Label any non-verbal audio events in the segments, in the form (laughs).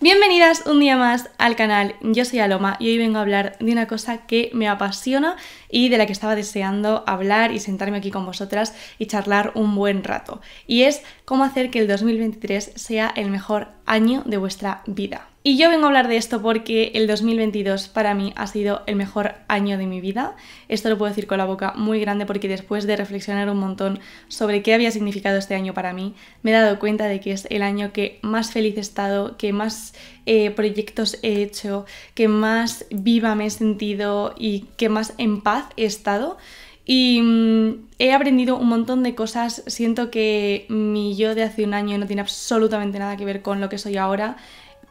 Bienvenidas un día más al canal, yo soy Aloma y hoy vengo a hablar de una cosa que me apasiona y de la que estaba deseando hablar y sentarme aquí con vosotras y charlar un buen rato. Y es cómo hacer que el 2023 sea el mejor año de vuestra vida. Y yo vengo a hablar de esto porque el 2022 para mí ha sido el mejor año de mi vida. Esto lo puedo decir con la boca muy grande porque después de reflexionar un montón sobre qué había significado este año para mí, me he dado cuenta de que es el año que más feliz he estado, que más eh, proyectos he hecho, que más viva me he sentido y que más en paz he estado. Y mm, he aprendido un montón de cosas. Siento que mi yo de hace un año no tiene absolutamente nada que ver con lo que soy ahora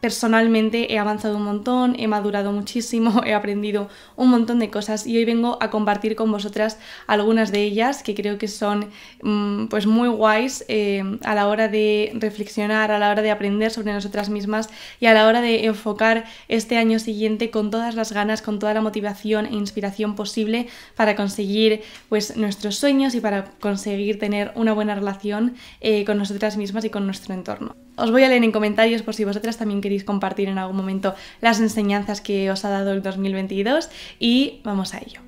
personalmente he avanzado un montón, he madurado muchísimo, (laughs) he aprendido un montón de cosas y hoy vengo a compartir con vosotras algunas de ellas que creo que son mm, pues muy guays eh, a la hora de reflexionar, a la hora de aprender sobre nosotras mismas y a la hora de enfocar este año siguiente con todas las ganas, con toda la motivación e inspiración posible para conseguir pues nuestros sueños y para conseguir tener una buena relación eh, con nosotras mismas y con nuestro entorno. Os voy a leer en comentarios por si vosotras también queréis queréis compartir en algún momento las enseñanzas que os ha dado el 2022 y vamos a ello.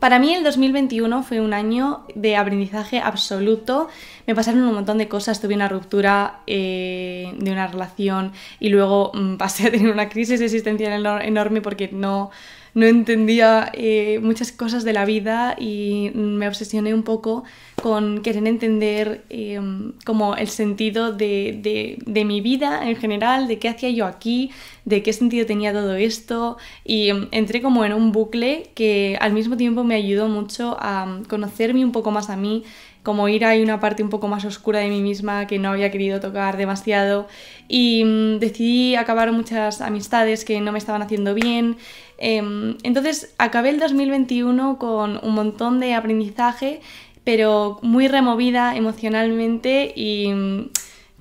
Para mí el 2021 fue un año de aprendizaje absoluto. Me pasaron un montón de cosas. Tuve una ruptura eh, de una relación y luego mm, (laughs) pasé a tener una crisis existencial enorme porque no no entendía eh, muchas cosas de la vida y me obsesioné un poco con querer entender eh, como el sentido de, de, mi vida en general, de qué hacía yo aquí, de qué sentido tenía todo esto y em, entré como en un bucle que al mismo tiempo me ayudó mucho a mm, conocerme un poco más a mí como ir a una parte un poco más oscura de mí misma que no había querido tocar demasiado y mm, decidí acabar muchas amistades que no me estaban haciendo bien. Em, entonces acabé el 2021 con un montón de aprendizaje, pero muy removida emocionalmente y... Mm,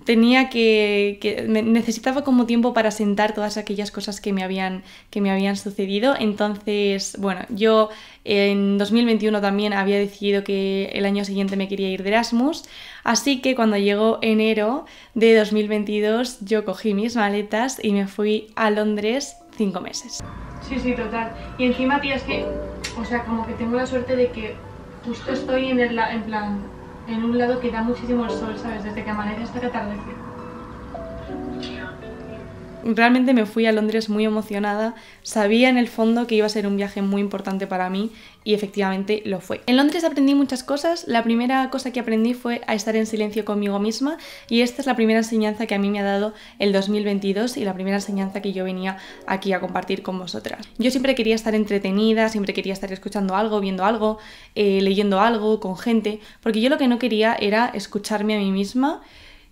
tenía que, necesitaba como tiempo para sentar todas aquellas cosas que me habían, que me habían sucedido. Entonces, bueno, yo en 2021 también había decidido que el año siguiente me quería ir de Erasmus, así que cuando llegó enero de 2022 yo cogí mis maletas y me fui a Londres cinco meses. Sí, sí, total. Y encima, tía, es que, o sea, como que tengo la suerte de que justo estoy en, el, en plan en un lado que da muchísimo el sol, ¿sabes? Desde que amanece hasta que atardece realmente me fui a Londres muy emocionada, sabía en el fondo que iba a ser un viaje muy importante para mí y efectivamente lo fue. En Londres aprendí muchas cosas, la primera cosa que aprendí fue a estar en silencio conmigo misma y esta es la primera enseñanza que a mí me ha dado el 2022 y la primera enseñanza que yo venía aquí a compartir con vosotras. Yo siempre quería estar entretenida, siempre quería estar escuchando algo, viendo algo, eh, leyendo algo, con gente, porque yo lo que no quería era escucharme a mí misma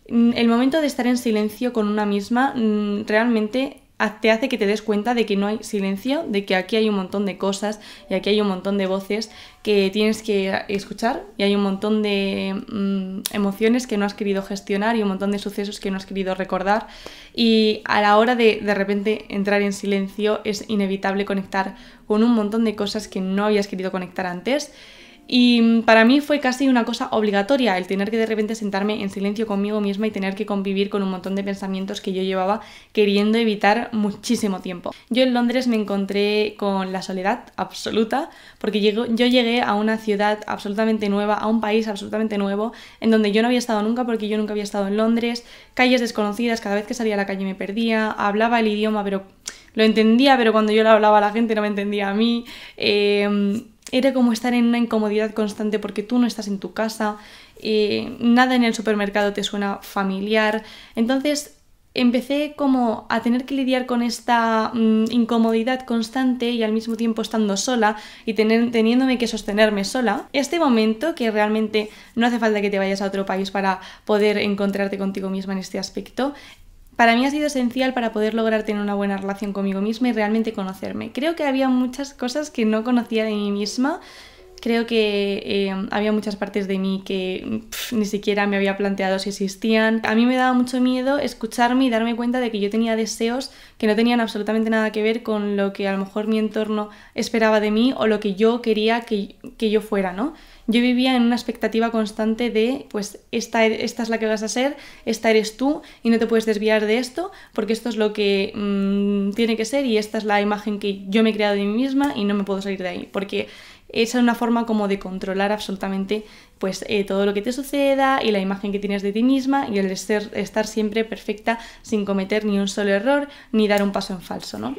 Mm, el momento de estar en silencio con una misma mm, realmente te hace que te des cuenta de que no hay silencio, de que aquí hay un montón de cosas y aquí hay un montón de voces que tienes que escuchar y hay un montón de mm, emociones que no has querido gestionar y un montón de sucesos que no has querido recordar y a la hora de de repente entrar en silencio es inevitable conectar con un montón de cosas que no habías querido conectar antes y para mí fue casi una cosa obligatoria el tener que de repente sentarme en silencio conmigo misma y tener que convivir con un montón de pensamientos que yo llevaba queriendo evitar muchísimo tiempo. Yo en Londres me encontré con la soledad absoluta porque yo llegué a una ciudad absolutamente nueva, a un país absolutamente nuevo, en donde yo no había estado nunca porque yo nunca había estado en Londres, calles desconocidas, cada vez que salía a la calle me perdía, hablaba el idioma pero lo entendía, pero cuando yo lo hablaba la gente no me entendía a mí. Em, era como estar en una incomodidad constante porque tú no estás en tu casa, y nada en el supermercado te suena familiar. Entonces empecé como a tener que lidiar con esta mm, incomodidad constante y al mismo tiempo estando sola y teniéndome que sostenerme sola. Este momento que realmente no hace falta que te vayas a otro país para poder encontrarte contigo misma en este aspecto para mí ha sido esencial para poder lograr tener una buena relación conmigo misma y realmente conocerme. Creo que había muchas cosas que no conocía de mí misma creo que eh, había muchas partes de mí que ni siquiera me había planteado si existían. A mí me daba mucho miedo escucharme y darme cuenta de que yo tenía deseos que no tenían absolutamente nada que ver con lo que a lo mejor mi entorno esperaba de mí o lo que yo quería que, yo fuera, ¿no? Yo vivía en una expectativa constante de, pues, esta, e, esta, es la que vas a ser, esta eres tú y no te puedes desviar de esto porque esto es lo que mm, tiene que ser y esta es la imagen que yo me he creado de mí misma y no me puedo salir de ahí porque esa es una forma como de controlar absolutamente pues eh, todo lo que te suceda y la imagen que tienes de ti misma y el ser, estar siempre perfecta sin cometer ni un solo error ni dar un paso en falso, ¿no?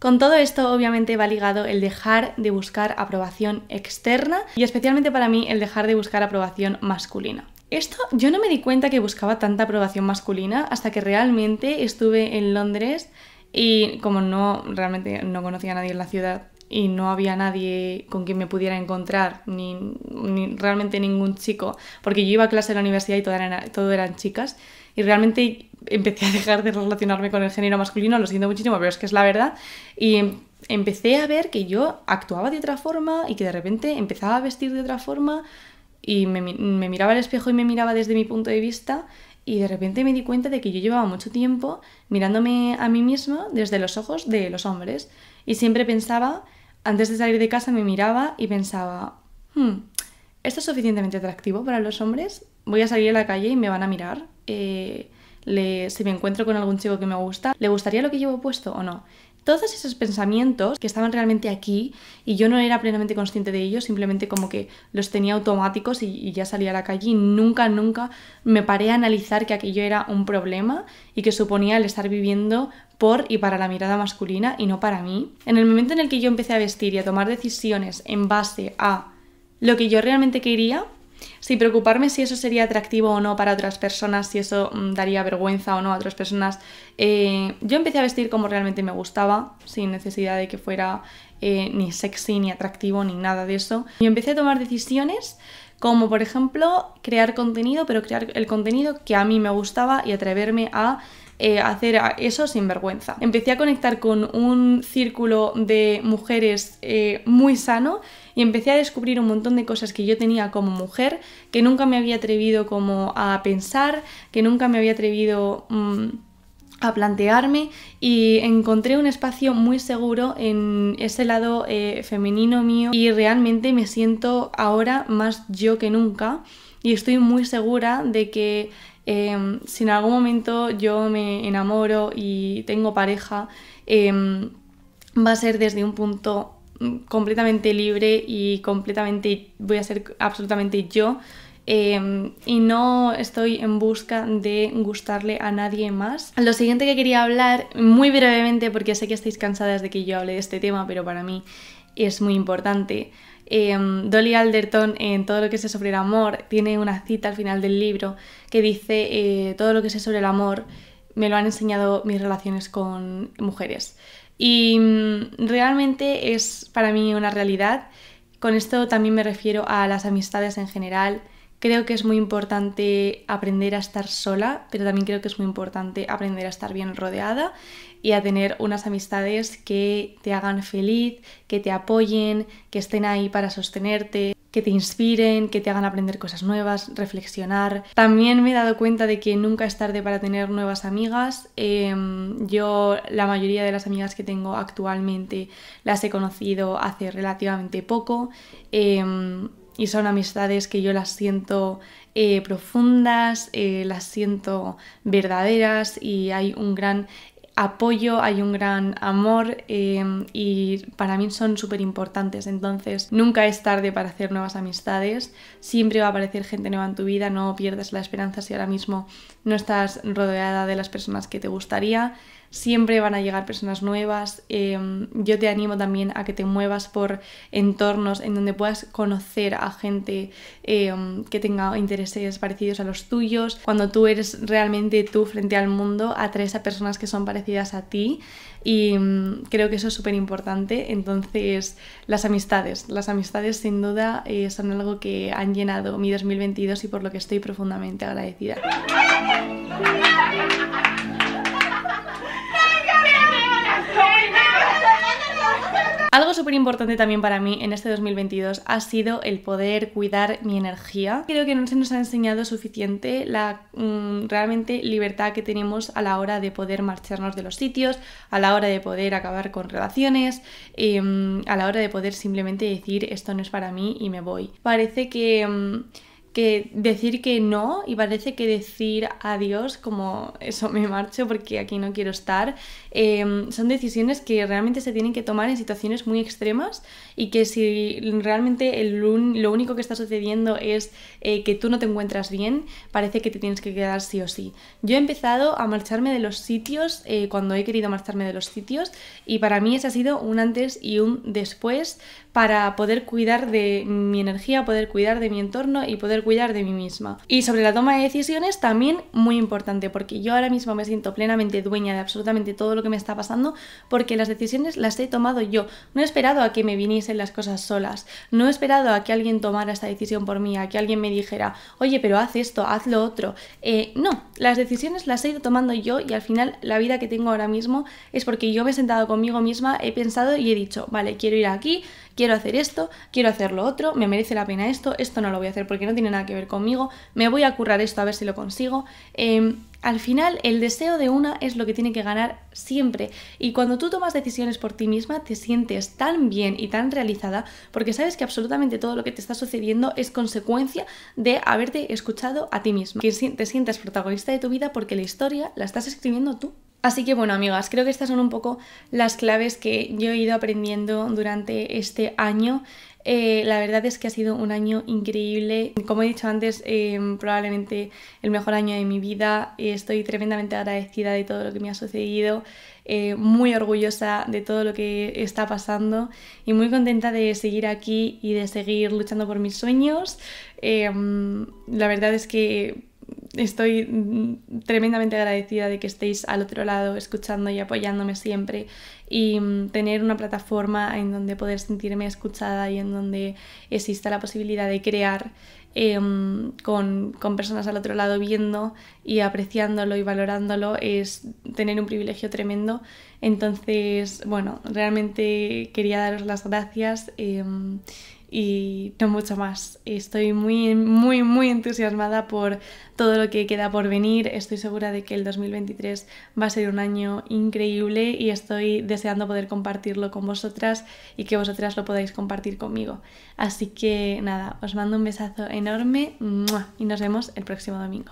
Con todo esto obviamente va ligado el dejar de buscar aprobación externa y especialmente para mí el dejar de buscar aprobación masculina. Esto yo no me di cuenta que buscaba tanta aprobación masculina hasta que realmente estuve en Londres y como no realmente no conocía a nadie en la ciudad y no había nadie con quien me pudiera encontrar, ni, realmente ningún chico, porque yo iba a clase en la universidad y todo eran, todo eran chicas, y realmente empecé a dejar de relacionarme con el género masculino, lo siento muchísimo, pero es que es la verdad, y em, empecé a ver que yo actuaba de otra forma y que de repente empezaba a vestir de otra forma, y me, miraba al espejo y me miraba desde mi punto de vista y de repente me di cuenta de que yo llevaba mucho tiempo mirándome a mí misma desde los ojos de los hombres y siempre pensaba, antes de salir de casa me miraba y pensaba, hmm, ¿esto es suficientemente atractivo para los hombres? Voy a salir a la calle y me van a mirar. Eh, si me encuentro con algún chico que me gusta, ¿le gustaría lo que llevo puesto o no? Todos esos pensamientos que estaban realmente aquí y yo no era plenamente consciente de ellos, simplemente como que los tenía automáticos y, y ya salía a la calle y nunca, nunca me paré a analizar que aquello era un problema y que suponía el estar viviendo por y para la mirada masculina y no para mí. En el momento en el que yo empecé a vestir y a tomar decisiones en base a lo que yo realmente quería, sin preocuparme si eso sería atractivo o no para otras personas, si eso mm, daría vergüenza o no a otras personas. Eh, yo empecé a vestir como realmente me gustaba, sin necesidad de que fuera eh, ni sexy, ni atractivo, ni nada de eso. Y empecé a tomar decisiones como por ejemplo crear contenido, pero crear el contenido que a mí me gustaba y atreverme a eh, hacer eso sin vergüenza. Empecé a conectar con un círculo de mujeres eh, muy sano y empecé a descubrir un montón de cosas que yo tenía como mujer, que nunca me había atrevido como a pensar, que nunca me había atrevido... Mm, a plantearme y encontré un espacio muy seguro en ese lado eh, femenino mío y realmente me siento ahora más yo que nunca y estoy muy segura de que Em, si en algún momento yo me enamoro y tengo pareja, em, va a ser desde un punto mm, completamente libre y completamente voy a ser absolutamente yo em, y no estoy en busca de gustarle a nadie más. Lo siguiente que quería hablar, muy brevemente, porque sé que estáis cansadas de que yo hable de este tema, pero para mí es muy importante. Em, Dolly Alderton en Todo lo que sé sobre el amor tiene una cita al final del libro que dice eh, todo lo que sé sobre el amor me lo han enseñado mis relaciones con mujeres. Y mm, realmente es para mí una realidad. Con esto también me refiero a las amistades en general. Creo que es muy importante aprender a estar sola, pero también creo que es muy importante aprender a estar bien rodeada y a tener unas amistades que te hagan feliz, que te apoyen, que estén ahí para sostenerte, que te inspiren, que te hagan aprender cosas nuevas, reflexionar. También me he dado cuenta de que nunca es tarde para tener nuevas amigas. Em, yo la mayoría de las amigas que tengo actualmente las he conocido hace relativamente poco. Em, y son amistades que yo las siento eh, profundas, eh, las siento verdaderas y hay un gran apoyo, hay un gran amor eh, y para mí son súper importantes. Entonces, nunca es tarde para hacer nuevas amistades, siempre va a aparecer gente nueva en tu vida, no pierdas la esperanza si ahora mismo no estás rodeada de las personas que te gustaría siempre van a llegar personas nuevas. Em, yo te animo también a que te muevas por entornos en donde puedas conocer a gente em, que tenga intereses parecidos a los tuyos. Cuando tú eres realmente tú frente al mundo, atraes a personas que son parecidas a ti y em, creo que eso es súper importante. Entonces, las amistades, las amistades sin duda eh, son algo que han llenado mi 2022 y por lo que estoy profundamente agradecida. importante también para mí en este 2022 ha sido el poder cuidar mi energía. Creo que no se nos ha enseñado suficiente la mm, realmente libertad que tenemos a la hora de poder marcharnos de los sitios, a la hora de poder acabar con relaciones, em, a la hora de poder simplemente decir esto no es para mí y me voy. Parece que... Mm, decir que no y parece que decir adiós como eso me marcho porque aquí no quiero estar, em, son decisiones que realmente se tienen que tomar en situaciones muy extremas y que si realmente el, lo único que está sucediendo es eh, que tú no te encuentras bien, parece que te tienes que quedar sí o sí. Yo he empezado a marcharme de los sitios eh, cuando he querido marcharme de los sitios y para mí ese ha sido un antes y un después para poder cuidar de mi energía, poder cuidar de mi entorno y poder cuidar de mí misma. Y sobre la toma de decisiones también muy importante, porque yo ahora mismo me siento plenamente dueña de absolutamente todo lo que me está pasando, porque las decisiones las he tomado yo. No he esperado a que me viniesen las cosas solas, no he esperado a que alguien tomara esta decisión por mí, a que alguien me dijera, oye, pero haz esto, haz lo otro. Eh, no, las decisiones las he ido tomando yo y al final la vida que tengo ahora mismo es porque yo me he sentado conmigo misma, he pensado y he dicho, vale, quiero ir aquí, quiero hacer esto, quiero hacer lo otro, me merece la pena esto, esto no lo voy a hacer porque no tiene nada que ver conmigo, me voy a currar esto a ver si lo consigo. Em, al final, el deseo de una es lo que tiene que ganar siempre. Y cuando tú tomas decisiones por ti misma, te sientes tan bien y tan realizada porque sabes que absolutamente todo lo que te está sucediendo es consecuencia de haberte escuchado a ti misma. Que te sientas protagonista de tu vida porque la historia la estás escribiendo tú. Así que bueno, amigas, creo que estas son un poco las claves que yo he ido aprendiendo durante este año eh, la verdad es que ha sido un año increíble. Como he dicho antes, em, probablemente el mejor año de mi vida. Estoy tremendamente agradecida de todo lo que me ha sucedido, eh, muy orgullosa de todo lo que está pasando y muy contenta de seguir aquí y de seguir luchando por mis sueños. Em, la verdad es que estoy mm, tremendamente agradecida de que estéis al otro lado escuchando y apoyándome siempre y mm, tener una plataforma en donde poder sentirme escuchada y en donde exista la posibilidad de crear em, con, personas al otro lado viendo y apreciándolo y valorándolo es tener un privilegio tremendo. Entonces, bueno, realmente quería daros las gracias. Em, y no mucho más. Estoy muy, muy, muy entusiasmada por todo lo que queda por venir. Estoy segura de que el 2023 va a ser un año increíble y estoy deseando poder compartirlo con vosotras y que vosotras lo podáis compartir conmigo. Así que nada, os mando un besazo enorme y nos vemos el próximo domingo.